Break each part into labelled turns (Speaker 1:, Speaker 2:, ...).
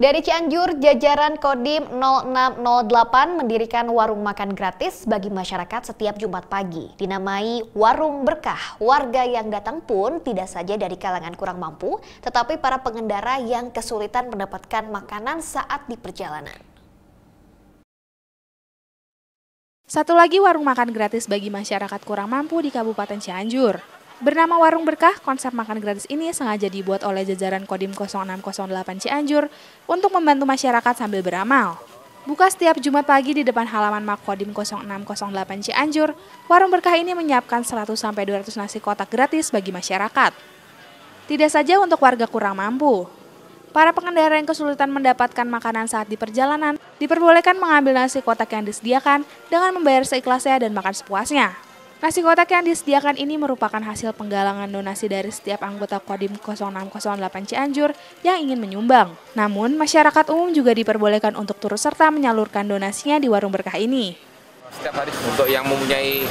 Speaker 1: Dari Cianjur, jajaran Kodim 0608 mendirikan warung makan gratis bagi masyarakat setiap Jumat pagi. Dinamai Warung Berkah, warga yang datang pun tidak saja dari kalangan kurang mampu, tetapi para pengendara yang kesulitan mendapatkan makanan saat di perjalanan.
Speaker 2: Satu lagi warung makan gratis bagi masyarakat kurang mampu di Kabupaten Cianjur. Bernama Warung Berkah, konsep makan gratis ini sengaja dibuat oleh jajaran Kodim 0608 Cianjur untuk membantu masyarakat sambil beramal. Buka setiap Jumat pagi di depan halaman Makodim 0608 Cianjur, Warung Berkah ini menyiapkan 100-200 nasi kotak gratis bagi masyarakat. Tidak saja untuk warga kurang mampu, para pengendara yang kesulitan mendapatkan makanan saat di perjalanan diperbolehkan mengambil nasi kotak yang disediakan dengan membayar seikhlasnya dan makan sepuasnya. Nasi kotak yang disediakan ini merupakan hasil penggalangan donasi dari setiap anggota Kodim 0608 Cianjur yang ingin menyumbang. Namun, masyarakat umum juga diperbolehkan untuk turut serta menyalurkan donasinya di warung berkah ini.
Speaker 3: Setiap hari untuk yang mempunyai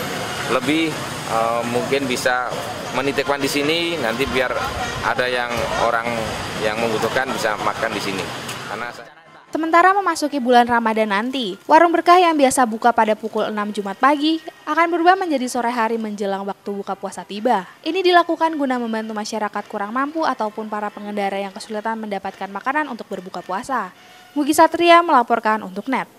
Speaker 3: lebih uh, mungkin bisa menitipkan di sini nanti biar ada yang orang yang membutuhkan bisa makan di sini. Karena saya...
Speaker 2: Sementara memasuki bulan Ramadan nanti, warung berkah yang biasa buka pada pukul 6 Jumat pagi akan berubah menjadi sore hari menjelang waktu buka puasa tiba. Ini dilakukan guna membantu masyarakat kurang mampu ataupun para pengendara yang kesulitan mendapatkan makanan untuk berbuka puasa. Mugi Satria melaporkan untuk NET.